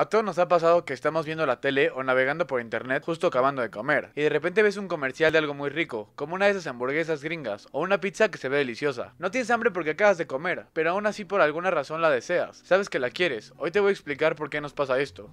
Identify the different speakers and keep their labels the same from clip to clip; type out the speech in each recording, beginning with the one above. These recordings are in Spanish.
Speaker 1: A todos nos ha pasado que estamos viendo la tele o navegando por internet justo acabando de comer, y de repente ves un comercial de algo muy rico, como una de esas hamburguesas gringas o una pizza que se ve deliciosa. No tienes hambre porque acabas de comer, pero aún así por alguna razón la deseas, sabes que la quieres. Hoy te voy a explicar por qué nos pasa esto.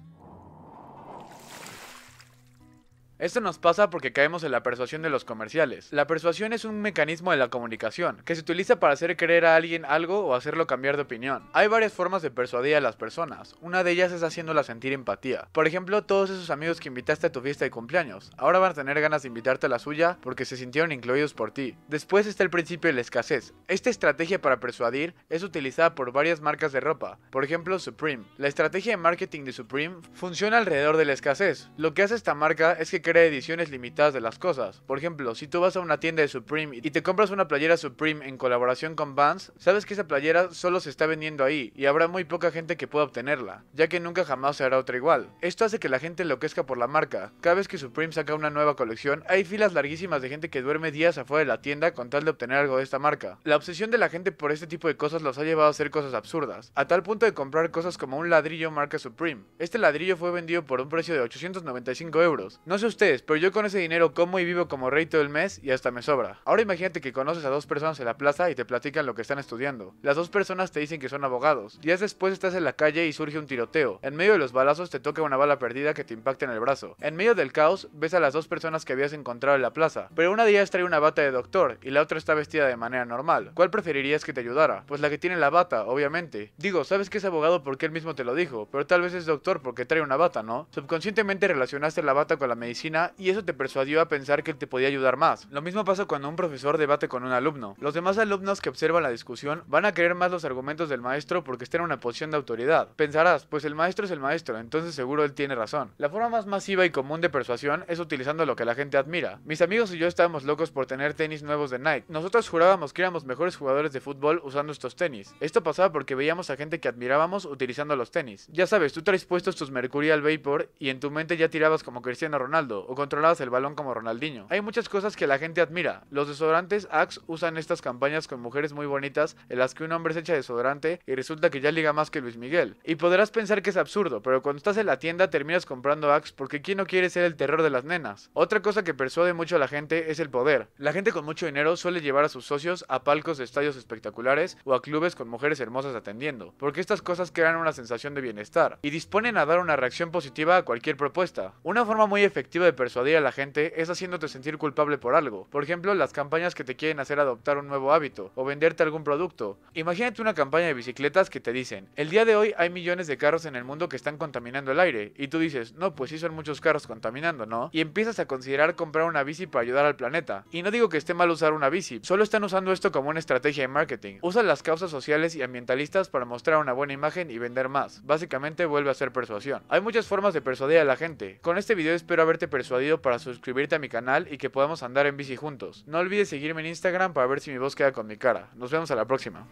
Speaker 1: Esto nos pasa porque caemos en la persuasión de los comerciales. La persuasión es un mecanismo de la comunicación, que se utiliza para hacer creer a alguien algo o hacerlo cambiar de opinión. Hay varias formas de persuadir a las personas, una de ellas es haciéndolas sentir empatía. Por ejemplo, todos esos amigos que invitaste a tu fiesta de cumpleaños, ahora van a tener ganas de invitarte a la suya porque se sintieron incluidos por ti. Después está el principio de la escasez. Esta estrategia para persuadir es utilizada por varias marcas de ropa, por ejemplo Supreme. La estrategia de marketing de Supreme funciona alrededor de la escasez. Lo que hace esta marca es que crea ediciones limitadas de las cosas. Por ejemplo, si tú vas a una tienda de Supreme y te compras una playera Supreme en colaboración con Vans, sabes que esa playera solo se está vendiendo ahí y habrá muy poca gente que pueda obtenerla, ya que nunca jamás se hará otra igual. Esto hace que la gente enloquezca por la marca. Cada vez que Supreme saca una nueva colección, hay filas larguísimas de gente que duerme días afuera de la tienda con tal de obtener algo de esta marca. La obsesión de la gente por este tipo de cosas los ha llevado a hacer cosas absurdas, a tal punto de comprar cosas como un ladrillo marca Supreme. Este ladrillo fue vendido por un precio de 895 euros. No sé ustedes, pero yo con ese dinero como y vivo como rey todo el mes y hasta me sobra. Ahora imagínate que conoces a dos personas en la plaza y te platican lo que están estudiando. Las dos personas te dicen que son abogados. Días después estás en la calle y surge un tiroteo. En medio de los balazos te toca una bala perdida que te impacta en el brazo. En medio del caos ves a las dos personas que habías encontrado en la plaza, pero una de ellas trae una bata de doctor y la otra está vestida de manera normal. ¿Cuál preferirías que te ayudara? Pues la que tiene la bata, obviamente. Digo, sabes que es abogado porque él mismo te lo dijo, pero tal vez es doctor porque trae una bata, ¿no? Subconscientemente relacionaste la bata con la medicina y eso te persuadió a pensar que él te podía ayudar más. Lo mismo pasa cuando un profesor debate con un alumno. Los demás alumnos que observan la discusión van a creer más los argumentos del maestro porque está en una posición de autoridad. Pensarás, pues el maestro es el maestro, entonces seguro él tiene razón. La forma más masiva y común de persuasión es utilizando lo que la gente admira. Mis amigos y yo estábamos locos por tener tenis nuevos de Nike. Nosotros jurábamos que éramos mejores jugadores de fútbol usando estos tenis. Esto pasaba porque veíamos a gente que admirábamos utilizando los tenis. Ya sabes, tú traes puestos tus Mercurial Vapor y en tu mente ya tirabas como Cristiano Ronaldo o controladas el balón como Ronaldinho. Hay muchas cosas que la gente admira. Los desodorantes Axe usan estas campañas con mujeres muy bonitas en las que un hombre se echa desodorante y resulta que ya liga más que Luis Miguel. Y podrás pensar que es absurdo, pero cuando estás en la tienda terminas comprando Axe porque ¿quién no quiere ser el terror de las nenas? Otra cosa que persuade mucho a la gente es el poder. La gente con mucho dinero suele llevar a sus socios a palcos de estadios espectaculares o a clubes con mujeres hermosas atendiendo, porque estas cosas crean una sensación de bienestar y disponen a dar una reacción positiva a cualquier propuesta. Una forma muy efectiva de persuadir a la gente es haciéndote sentir culpable por algo. Por ejemplo, las campañas que te quieren hacer adoptar un nuevo hábito o venderte algún producto. Imagínate una campaña de bicicletas que te dicen, el día de hoy hay millones de carros en el mundo que están contaminando el aire. Y tú dices, no, pues sí son muchos carros contaminando, ¿no? Y empiezas a considerar comprar una bici para ayudar al planeta. Y no digo que esté mal usar una bici, solo están usando esto como una estrategia de marketing. Usan las causas sociales y ambientalistas para mostrar una buena imagen y vender más. Básicamente vuelve a ser persuasión. Hay muchas formas de persuadir a la gente. Con este video espero haberte persuadido para suscribirte a mi canal y que podamos andar en bici juntos. No olvides seguirme en Instagram para ver si mi voz queda con mi cara. Nos vemos a la próxima.